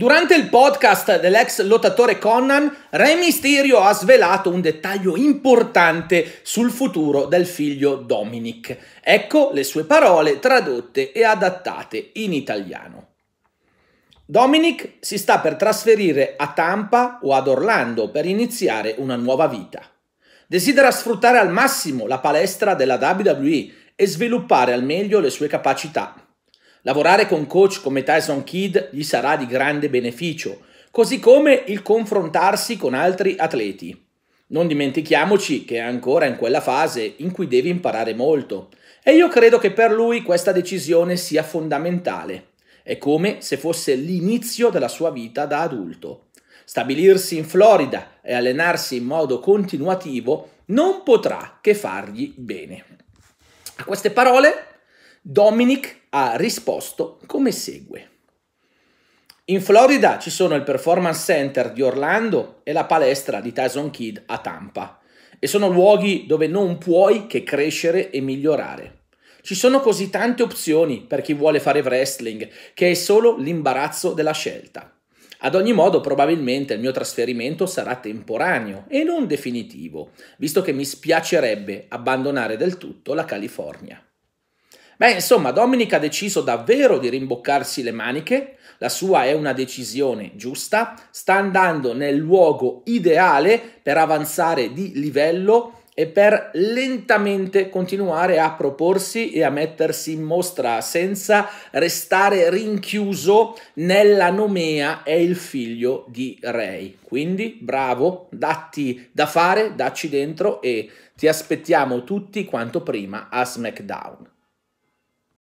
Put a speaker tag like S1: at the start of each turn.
S1: Durante il podcast dell'ex lottatore Conan, Re Mysterio ha svelato un dettaglio importante sul futuro del figlio Dominic. Ecco le sue parole tradotte e adattate in italiano. Dominic si sta per trasferire a Tampa o ad Orlando per iniziare una nuova vita. Desidera sfruttare al massimo la palestra della WWE e sviluppare al meglio le sue capacità Lavorare con coach come Tyson Kidd gli sarà di grande beneficio, così come il confrontarsi con altri atleti. Non dimentichiamoci che è ancora in quella fase in cui devi imparare molto e io credo che per lui questa decisione sia fondamentale. È come se fosse l'inizio della sua vita da adulto. Stabilirsi in Florida e allenarsi in modo continuativo non potrà che fargli bene. A queste parole Dominic ha risposto come segue. In Florida ci sono il Performance Center di Orlando e la palestra di Tyson Kidd a Tampa e sono luoghi dove non puoi che crescere e migliorare. Ci sono così tante opzioni per chi vuole fare wrestling che è solo l'imbarazzo della scelta. Ad ogni modo, probabilmente il mio trasferimento sarà temporaneo e non definitivo, visto che mi spiacerebbe abbandonare del tutto la California. Beh, insomma, Dominic ha deciso davvero di rimboccarsi le maniche, la sua è una decisione giusta, sta andando nel luogo ideale per avanzare di livello e per lentamente continuare a proporsi e a mettersi in mostra senza restare rinchiuso nella nomea è il figlio di Ray. Quindi bravo, datti da fare, dacci dentro e ti aspettiamo tutti quanto prima a SmackDown.